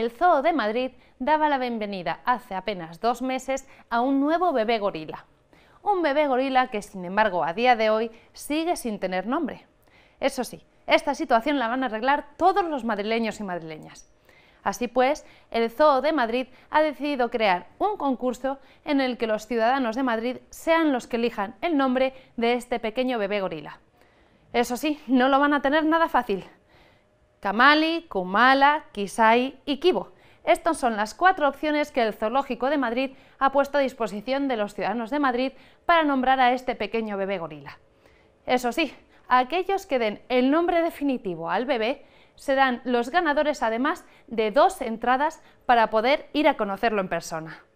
el Zoo de Madrid daba la bienvenida hace apenas dos meses a un nuevo bebé gorila. Un bebé gorila que, sin embargo, a día de hoy sigue sin tener nombre. Eso sí, esta situación la van a arreglar todos los madrileños y madrileñas. Así pues, el Zoo de Madrid ha decidido crear un concurso en el que los ciudadanos de Madrid sean los que elijan el nombre de este pequeño bebé gorila. Eso sí, no lo van a tener nada fácil. Kamali, Kumala, Kisai y Kibo. Estas son las cuatro opciones que el Zoológico de Madrid ha puesto a disposición de los ciudadanos de Madrid para nombrar a este pequeño bebé gorila. Eso sí, aquellos que den el nombre definitivo al bebé serán los ganadores además de dos entradas para poder ir a conocerlo en persona.